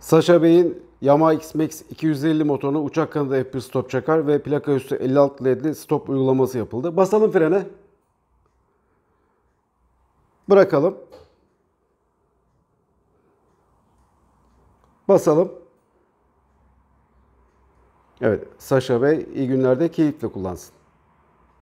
Sasha Bey'in Yamaha Max 250 motorunu uçak kanadı F1 stop çakar ve plaka üstü 56 ledli stop uygulaması yapıldı. Basalım frene. Bırakalım. Basalım. Evet, Sasha Bey iyi günlerde keyifle kullansın.